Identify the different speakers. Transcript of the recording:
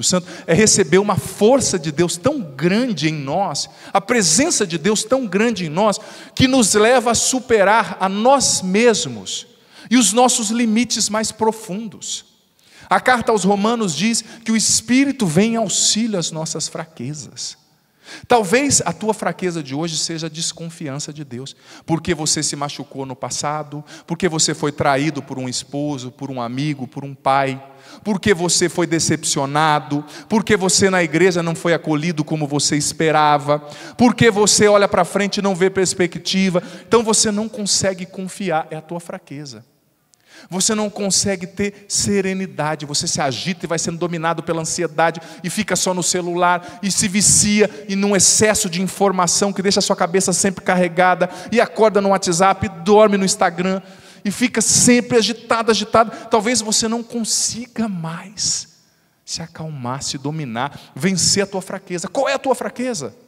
Speaker 1: Espírito Santo, é receber uma força de Deus tão grande em nós, a presença de Deus tão grande em nós, que nos leva a superar a nós mesmos e os nossos limites mais profundos. A carta aos Romanos diz que o Espírito vem em auxílio às nossas fraquezas. Talvez a tua fraqueza de hoje seja a desconfiança de Deus, porque você se machucou no passado, porque você foi traído por um esposo, por um amigo, por um pai, porque você foi decepcionado, porque você na igreja não foi acolhido como você esperava, porque você olha para frente e não vê perspectiva, então você não consegue confiar, é a tua fraqueza. Você não consegue ter serenidade, você se agita e vai sendo dominado pela ansiedade e fica só no celular e se vicia e num excesso de informação que deixa a sua cabeça sempre carregada e acorda no WhatsApp, e dorme no Instagram e fica sempre agitado, agitado. Talvez você não consiga mais se acalmar, se dominar, vencer a tua fraqueza. Qual é a tua fraqueza?